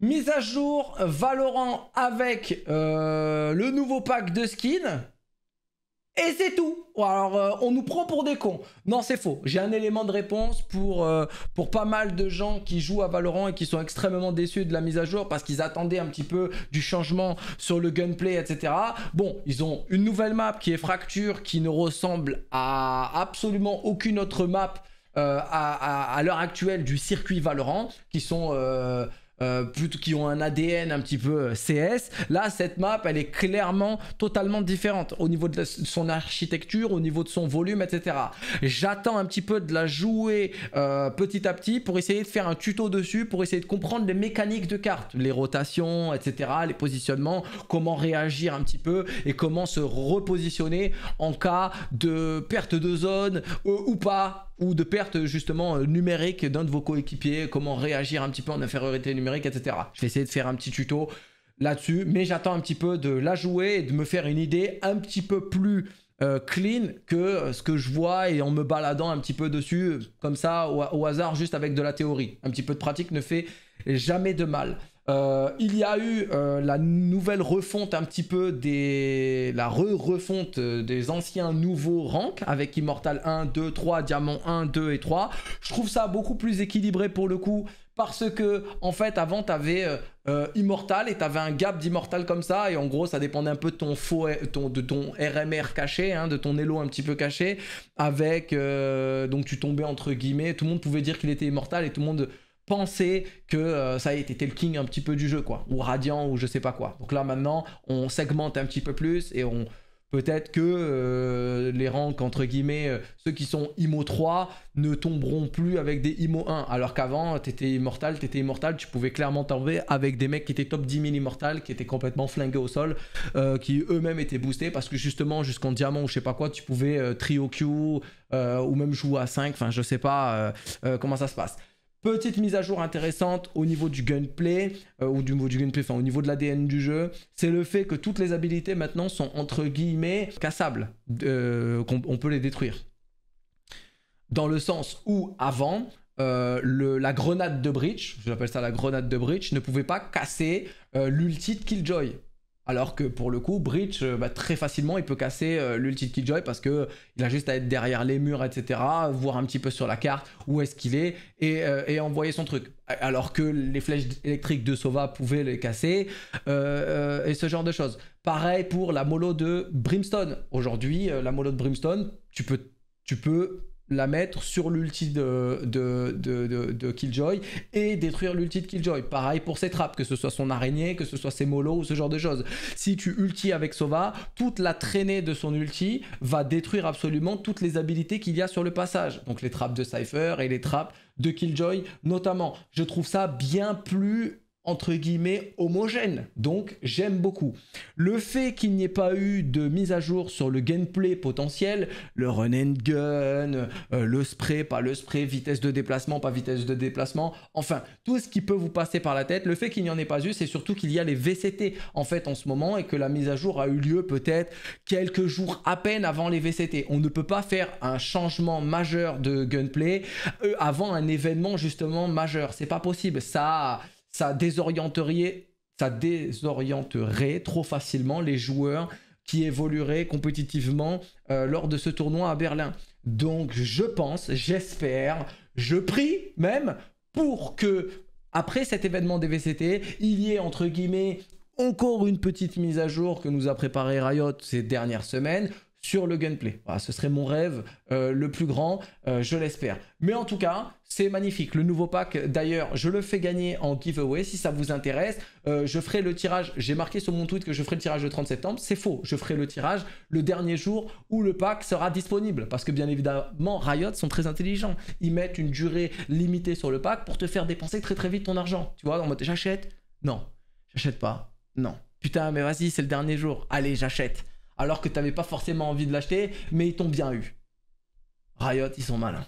Mise à jour Valorant avec euh, le nouveau pack de skins. Et c'est tout. Alors, euh, on nous prend pour des cons. Non, c'est faux. J'ai un élément de réponse pour, euh, pour pas mal de gens qui jouent à Valorant et qui sont extrêmement déçus de la mise à jour parce qu'ils attendaient un petit peu du changement sur le gunplay, etc. Bon, ils ont une nouvelle map qui est Fracture, qui ne ressemble à absolument aucune autre map à l'heure actuelle du circuit Valorant, qui sont euh, plutôt qui ont un ADN un petit peu euh, CS. Là, cette map, elle est clairement totalement différente au niveau de son architecture, au niveau de son volume, etc. J'attends un petit peu de la jouer euh, petit à petit pour essayer de faire un tuto dessus, pour essayer de comprendre les mécaniques de cartes, les rotations, etc., les positionnements, comment réagir un petit peu et comment se repositionner en cas de perte de zone ou pas ou de perte justement euh, numérique d'un de vos coéquipiers, comment réagir un petit peu en infériorité numérique, etc. Je vais essayer de faire un petit tuto là-dessus, mais j'attends un petit peu de la jouer et de me faire une idée un petit peu plus euh, clean que euh, ce que je vois et en me baladant un petit peu dessus, comme ça, au hasard, juste avec de la théorie. Un petit peu de pratique ne fait jamais de mal. Euh, il y a eu euh, la nouvelle refonte un petit peu des... la refonte euh, des anciens nouveaux ranks avec Immortal 1, 2, 3, Diamant 1, 2 et 3. Je trouve ça beaucoup plus équilibré pour le coup parce que en fait avant t'avais avais Immortal et t'avais un gap d'Immortal comme ça et en gros ça dépendait un peu de ton faux ton, de ton RMR caché hein, de ton Elo un petit peu caché avec donc tu tombais entre guillemets tout le monde pouvait dire qu'il était Immortal et tout le monde penser que euh, ça y est, t'étais le king un petit peu du jeu, quoi, ou radiant, ou je sais pas quoi. Donc là maintenant, on segmente un petit peu plus et on peut-être que euh, les ranks, entre guillemets, euh, ceux qui sont IMO 3 ne tomberont plus avec des IMO 1, alors qu'avant, t'étais immortal, t'étais immortal, tu pouvais clairement tomber avec des mecs qui étaient top 10 000 immortal, qui étaient complètement flingués au sol, qui eux-mêmes étaient boostés, parce que justement, jusqu'en diamant ou je sais pas quoi, tu pouvais trio Q, ou même jouer à 5, enfin je sais pas comment ça se passe. Petite mise à jour intéressante au niveau du gunplay, euh, ou du niveau du gunplay, enfin au niveau de l'ADN du jeu, c'est le fait que toutes les habilités maintenant sont entre guillemets cassables, euh, qu'on peut les détruire. Dans le sens où avant, euh, la grenade de Breach, j'appelle ça la grenade de Breach, ne pouvait pas casser l'ulti de Killjoy. Alors que pour le coup, Breach, euh, bah, très facilement, il peut casser euh, l'ulti de Killjoy parce qu'il a juste à être derrière les murs, etc., voir un petit peu sur la carte où est-ce qu'il est, et, euh, envoyer son truc. Alors que les flèches électriques de Sova pouvaient les casser, et ce genre de choses. Pareil pour la mollo de Brimstone. Aujourd'hui, la mollo de Brimstone, tu peux, tu peux la mettre sur l'ulti de, de, Killjoy et détruire l'ulti de Killjoy. Pareil pour ses trappes, que ce soit son araignée, que ce soit ses molos ou ce genre de choses. Si tu ulti avec Sova, toute la traînée de son ulti va détruire absolument toutes les habilités qu'il y a sur le passage. Donc les trappes de Cypher et les trappes de Killjoy notamment. Je trouve ça bien plus entre guillemets homogène. Donc j'aime beaucoup. Le fait qu'il n'y ait pas eu de mise à jour sur le gameplay potentiel, le run and gun, euh, le spray, pas le spray, vitesse de déplacement, pas vitesse de déplacement, enfin tout ce qui peut vous passer par la tête, le fait qu'il n'y en ait pas eu, c'est surtout qu'il y a les VCT en fait en ce moment et que la mise à jour a eu lieu peut-être quelques jours à peine avant les VCT. On ne peut pas faire un changement majeur de gameplay euh, avant un événement justement majeur. C'est pas possible. Ça ça désorienterait, ça désorienterait trop facilement les joueurs qui évolueraient compétitivement euh, lors de ce tournoi à Berlin. Donc je pense, j'espère, je prie même pour que après cet événement des VCT, il y ait entre guillemets encore une petite mise à jour que nous a préparé Riot ces dernières semaines sur le gameplay. Voilà, ce serait mon rêve euh, le plus grand, euh, je l'espère. Mais en tout cas, c'est magnifique. Le nouveau pack, d'ailleurs, je le fais gagner en giveaway si ça vous intéresse. Euh, je ferai le tirage, j'ai marqué sur mon tweet que je ferai le tirage le 30 septembre. C'est faux, je ferai le tirage le dernier jour où le pack sera disponible. Parce que bien évidemment, Riot sont très intelligents. Ils mettent une durée limitée sur le pack pour te faire dépenser très très vite ton argent. Tu vois, en mode j'achète Non, j'achète pas. Non. Putain, mais vas-y, c'est le dernier jour. Allez, j'achète alors que t'avais pas forcément envie de l'acheter, mais ils t'ont bien eu. Riot, ils sont malins.